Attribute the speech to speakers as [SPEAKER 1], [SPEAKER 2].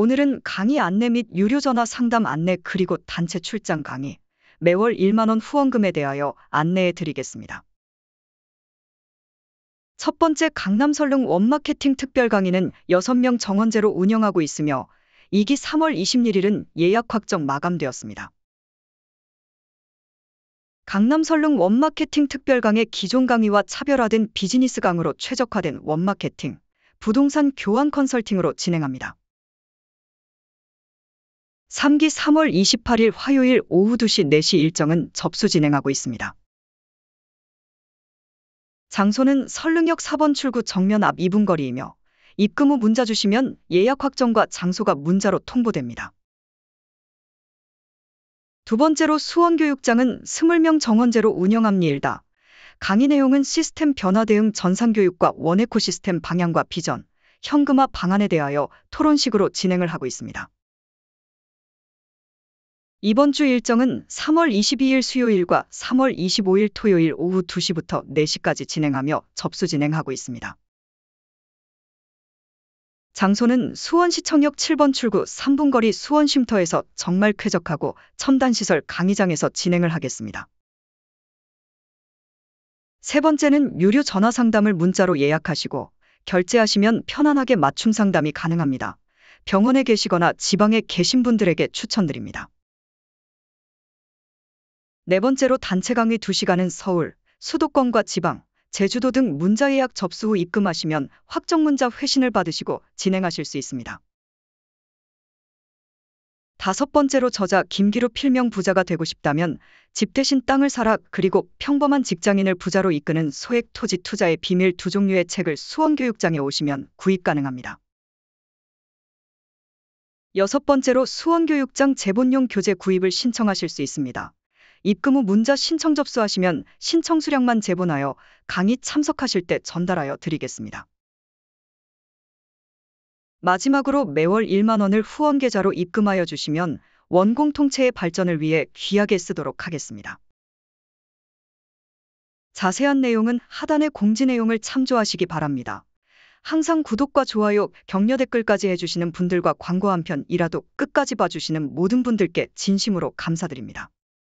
[SPEAKER 1] 오늘은 강의 안내 및 유료 전화 상담 안내 그리고 단체 출장 강의, 매월 1만원 후원금에 대하여 안내해 드리겠습니다. 첫 번째 강남설릉 원마케팅 특별 강의는 6명 정원제로 운영하고 있으며 2기 3월 21일은 예약 확정 마감되었습니다. 강남설릉 원마케팅 특별 강의 기존 강의와 차별화된 비즈니스 강으로 최적화된 원마케팅, 부동산 교환 컨설팅으로 진행합니다. 3기 3월 28일 화요일 오후 2시 4시 일정은 접수 진행하고 있습니다. 장소는 설릉역 4번 출구 정면 앞 2분 거리이며 입금 후 문자 주시면 예약 확정과 장소가 문자로 통보됩니다. 두 번째로 수원교육장은 20명 정원제로 운영합니다. 강의 내용은 시스템 변화 대응 전산교육과 원에코 시스템 방향과 비전, 현금화 방안에 대하여 토론식으로 진행을 하고 있습니다. 이번 주 일정은 3월 22일 수요일과 3월 25일 토요일 오후 2시부터 4시까지 진행하며 접수 진행하고 있습니다. 장소는 수원시청역 7번 출구 3분 거리 수원쉼터에서 정말 쾌적하고 첨단시설 강의장에서 진행을 하겠습니다. 세 번째는 유료 전화 상담을 문자로 예약하시고 결제하시면 편안하게 맞춤 상담이 가능합니다. 병원에 계시거나 지방에 계신 분들에게 추천드립니다. 네 번째로 단체 강의 2시간은 서울, 수도권과 지방, 제주도 등 문자예약 접수 후 입금하시면 확정문자 회신을 받으시고 진행하실 수 있습니다. 다섯 번째로 저자 김기루 필명 부자가 되고 싶다면 집 대신 땅을 사라 그리고 평범한 직장인을 부자로 이끄는 소액 토지 투자의 비밀 두 종류의 책을 수원교육장에 오시면 구입 가능합니다. 여섯 번째로 수원교육장 재본용 교재 구입을 신청하실 수 있습니다. 입금 후 문자 신청 접수하시면 신청 수량만 제본하여 강의 참석하실 때 전달하여 드리겠습니다. 마지막으로 매월 1만 원을 후원 계좌로 입금하여 주시면 원공 통체의 발전을 위해 귀하게 쓰도록 하겠습니다. 자세한 내용은 하단의 공지 내용을 참조하시기 바랍니다. 항상 구독과 좋아요, 격려 댓글까지 해주시는 분들과 광고 한 편이라도 끝까지 봐주시는 모든 분들께 진심으로 감사드립니다.